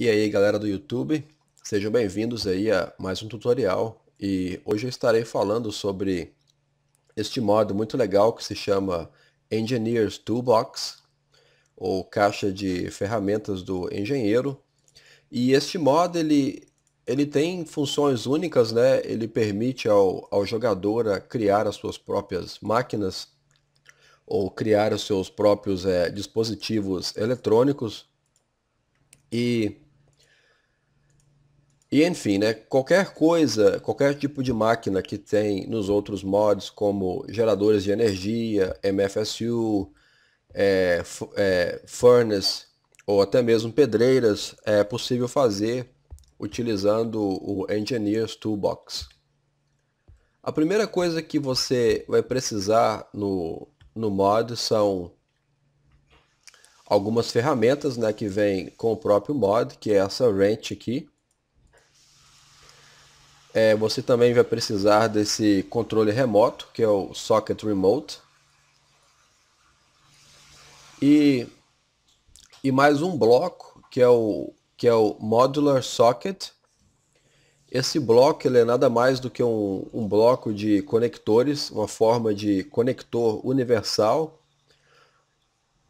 E aí galera do YouTube, sejam bem-vindos aí a mais um tutorial e hoje eu estarei falando sobre este modo muito legal que se chama Engineer's Toolbox ou caixa de ferramentas do engenheiro e este modo ele, ele tem funções únicas, né? ele permite ao, ao jogador criar as suas próprias máquinas ou criar os seus próprios é, dispositivos eletrônicos e e enfim, né, qualquer coisa, qualquer tipo de máquina que tem nos outros mods, como geradores de energia, MFSU, é, é, furnace ou até mesmo pedreiras, é possível fazer utilizando o Engineer's Toolbox. A primeira coisa que você vai precisar no, no mod são algumas ferramentas né, que vem com o próprio mod, que é essa wrench aqui. É, você também vai precisar desse controle remoto, que é o Socket Remote. E, e mais um bloco, que é, o, que é o Modular Socket. Esse bloco ele é nada mais do que um, um bloco de conectores, uma forma de conector universal,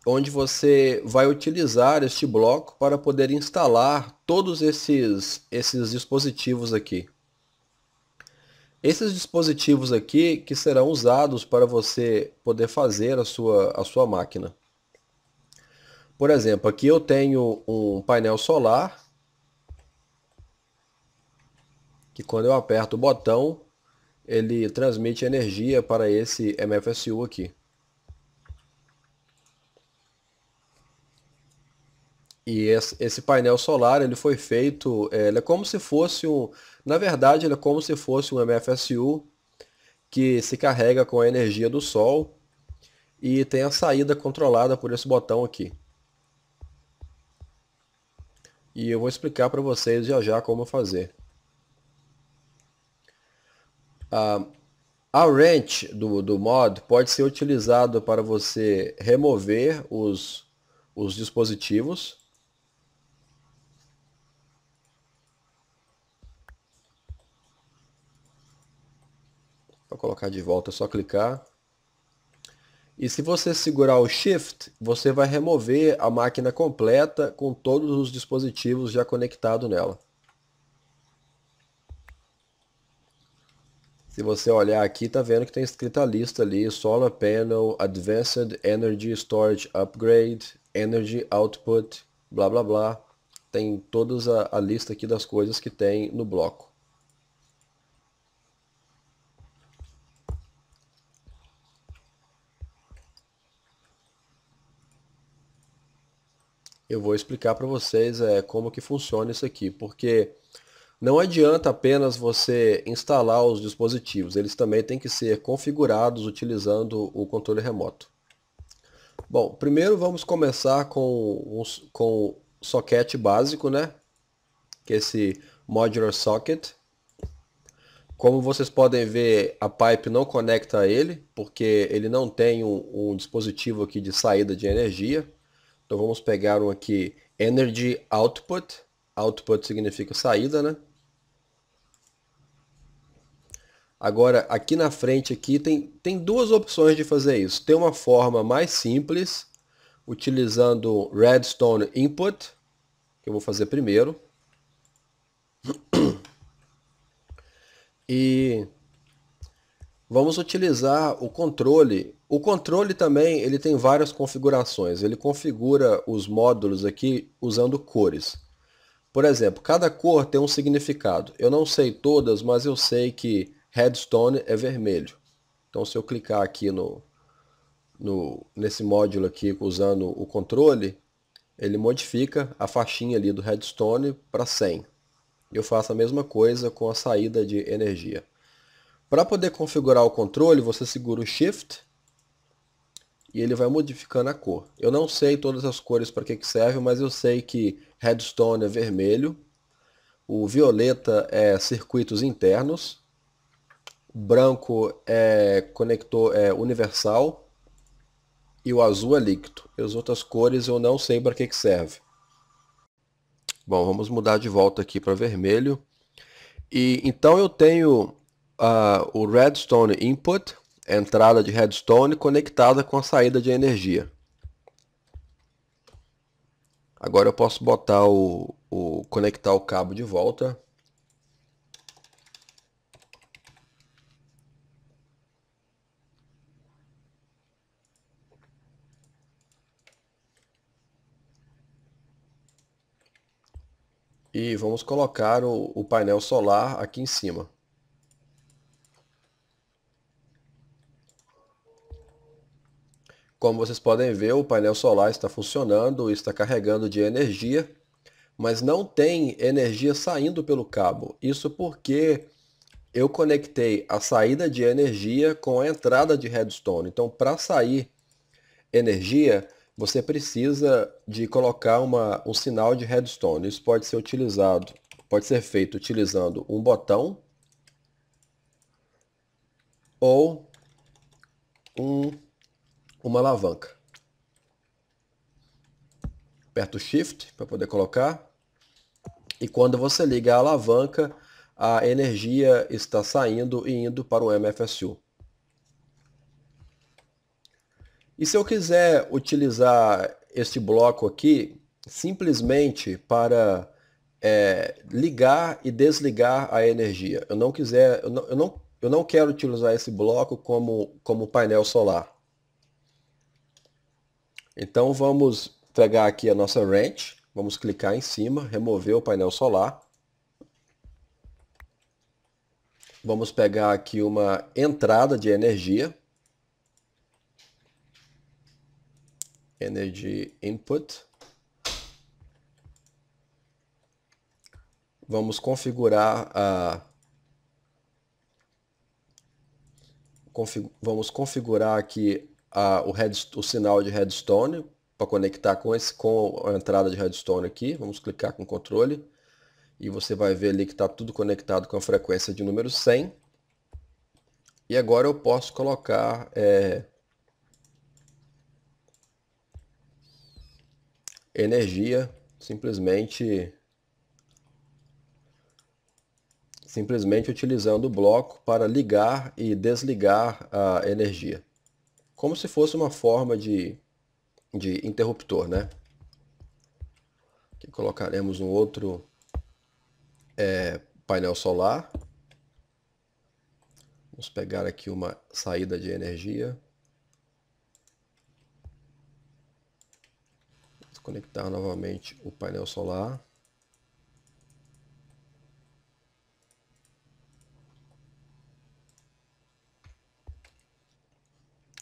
onde você vai utilizar este bloco para poder instalar todos esses, esses dispositivos aqui. Esses dispositivos aqui que serão usados para você poder fazer a sua, a sua máquina. Por exemplo, aqui eu tenho um painel solar, que quando eu aperto o botão, ele transmite energia para esse MFSU aqui. E esse painel solar ele foi feito, é, ele é como se fosse um, na verdade ele é como se fosse um MFSU que se carrega com a energia do sol e tem a saída controlada por esse botão aqui. E eu vou explicar para vocês já já como fazer. A, a wrench do, do mod pode ser utilizada para você remover os, os dispositivos Para colocar de volta é só clicar. E se você segurar o Shift, você vai remover a máquina completa com todos os dispositivos já conectados nela. Se você olhar aqui, tá vendo que tem escrita a lista ali, Solar Panel, Advanced Energy Storage Upgrade, Energy Output, blá blá blá. Tem toda a, a lista aqui das coisas que tem no bloco. eu vou explicar para vocês é, como que funciona isso aqui, porque não adianta apenas você instalar os dispositivos, eles também têm que ser configurados utilizando o controle remoto. Bom, primeiro vamos começar com, um, com o socket básico, né? Que é esse modular socket. Como vocês podem ver, a pipe não conecta a ele, porque ele não tem um, um dispositivo aqui de saída de energia. Então vamos pegar um aqui, energy output. Output significa saída, né? Agora, aqui na frente aqui tem, tem duas opções de fazer isso. Tem uma forma mais simples, utilizando redstone input, que eu vou fazer primeiro. E vamos utilizar o controle o controle também ele tem várias configurações. Ele configura os módulos aqui usando cores. Por exemplo, cada cor tem um significado. Eu não sei todas, mas eu sei que redstone é vermelho. Então se eu clicar aqui no, no, nesse módulo aqui usando o controle, ele modifica a faixinha ali do redstone para 100. Eu faço a mesma coisa com a saída de energia. Para poder configurar o controle, você segura o Shift e ele vai modificando a cor. Eu não sei todas as cores para que, que serve, mas eu sei que redstone é vermelho, o violeta é circuitos internos, o branco é conector é universal e o azul é líquido. E as outras cores eu não sei para que, que serve. Bom, vamos mudar de volta aqui para vermelho. E então eu tenho uh, o redstone input, entrada de redstone conectada com a saída de energia. Agora eu posso botar o, o conectar o cabo de volta. E vamos colocar o, o painel solar aqui em cima. Como vocês podem ver, o painel solar está funcionando, está carregando de energia, mas não tem energia saindo pelo cabo. Isso porque eu conectei a saída de energia com a entrada de redstone. Então, para sair energia, você precisa de colocar uma, um sinal de redstone. Isso pode ser utilizado, pode ser feito utilizando um botão ou um uma alavanca. Aperto Shift para poder colocar. E quando você liga a alavanca, a energia está saindo e indo para o MFSU. E se eu quiser utilizar este bloco aqui simplesmente para é, ligar e desligar a energia, eu não quiser, eu não, eu não, eu não quero utilizar esse bloco como, como painel solar. Então vamos pegar aqui a nossa rent, vamos clicar em cima, remover o painel solar. Vamos pegar aqui uma entrada de energia. Energy Input. Vamos configurar a... Config... Vamos configurar aqui a, o, head, o sinal de redstone para conectar com, esse, com a entrada de redstone aqui. Vamos clicar com controle e você vai ver ali que está tudo conectado com a frequência de número 100. E agora eu posso colocar é, energia simplesmente simplesmente utilizando o bloco para ligar e desligar a energia como se fosse uma forma de, de interruptor, né? Aqui colocaremos um outro é, painel solar. Vamos pegar aqui uma saída de energia. Vou conectar novamente o painel solar.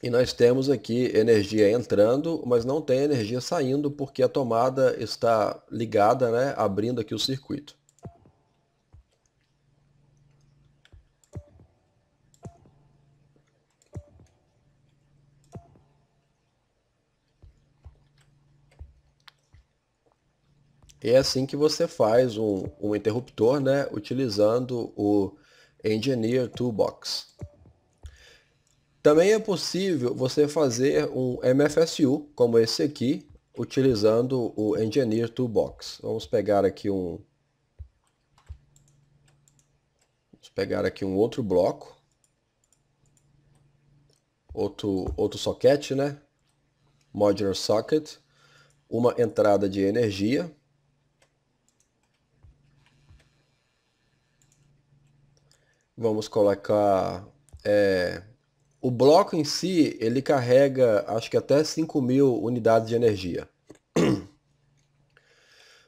E nós temos aqui energia entrando, mas não tem energia saindo porque a tomada está ligada, né, abrindo aqui o circuito. E é assim que você faz um, um interruptor, né, utilizando o Engineer Toolbox. Também é possível você fazer um MFSU, como esse aqui, utilizando o Engineer Toolbox. Vamos pegar aqui um... Vamos pegar aqui um outro bloco. Outro, outro socket, né? Modular Socket. Uma entrada de energia. Vamos colocar... É, o bloco em si, ele carrega acho que até 5 mil unidades de energia.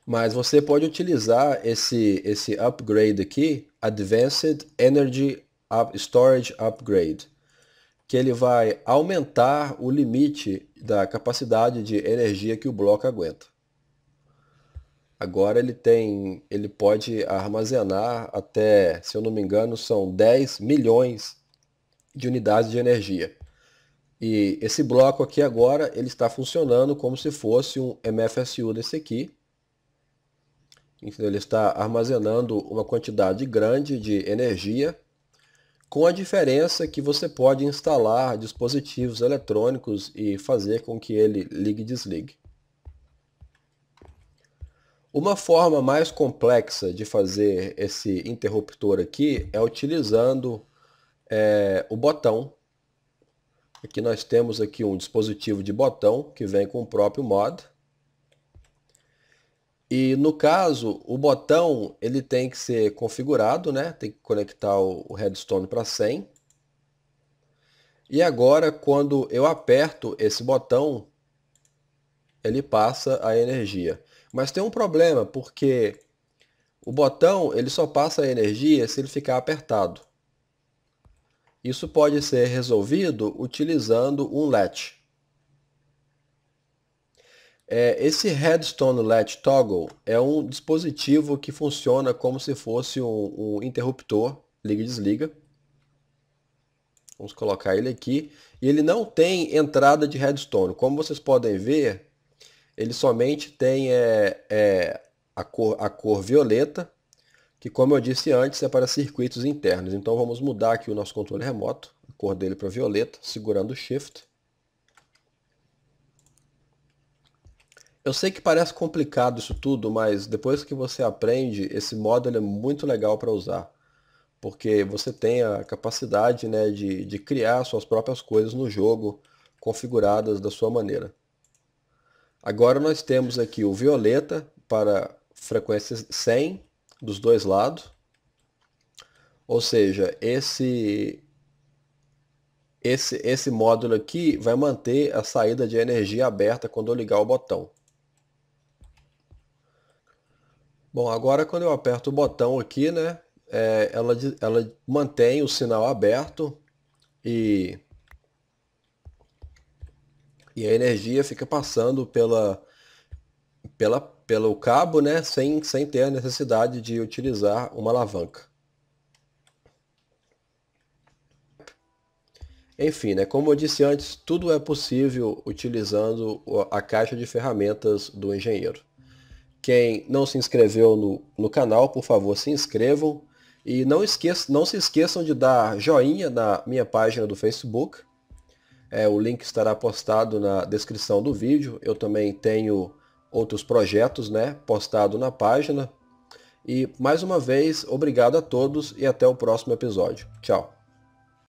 Mas você pode utilizar esse, esse upgrade aqui, Advanced Energy Up Storage Upgrade, que ele vai aumentar o limite da capacidade de energia que o bloco aguenta. Agora ele tem, ele pode armazenar até, se eu não me engano, são 10 milhões de unidades de energia. E esse bloco aqui agora, ele está funcionando como se fosse um MFSU desse aqui. Então, ele está armazenando uma quantidade grande de energia, com a diferença que você pode instalar dispositivos eletrônicos e fazer com que ele ligue e desligue. Uma forma mais complexa de fazer esse interruptor aqui é utilizando é, o botão. Aqui nós temos aqui um dispositivo de botão que vem com o próprio mod. E no caso, o botão ele tem que ser configurado, né? Tem que conectar o redstone para 100. E agora, quando eu aperto esse botão, ele passa a energia. Mas tem um problema, porque o botão ele só passa a energia se ele ficar apertado. Isso pode ser resolvido utilizando um latch. É, esse Redstone Latch Toggle é um dispositivo que funciona como se fosse um, um interruptor, liga e desliga. Vamos colocar ele aqui. E ele não tem entrada de redstone. Como vocês podem ver, ele somente tem é, é, a, cor, a cor violeta que como eu disse antes, é para circuitos internos. Então vamos mudar aqui o nosso controle remoto, a cor dele para violeta, segurando o Shift. Eu sei que parece complicado isso tudo, mas depois que você aprende, esse modo é muito legal para usar. Porque você tem a capacidade né, de, de criar suas próprias coisas no jogo, configuradas da sua maneira. Agora nós temos aqui o violeta para frequência 100 dos dois lados. Ou seja, esse, esse, esse módulo aqui vai manter a saída de energia aberta quando eu ligar o botão. Bom, agora quando eu aperto o botão aqui, né, é, ela, ela mantém o sinal aberto e, e a energia fica passando pela, pela pelo cabo, né, sem, sem ter a necessidade de utilizar uma alavanca. Enfim, né, como eu disse antes, tudo é possível utilizando a caixa de ferramentas do engenheiro. Quem não se inscreveu no, no canal, por favor, se inscrevam. E não, esqueça, não se esqueçam de dar joinha na minha página do Facebook. É, o link estará postado na descrição do vídeo. Eu também tenho outros projetos né, postado na página. E mais uma vez, obrigado a todos e até o próximo episódio. Tchau!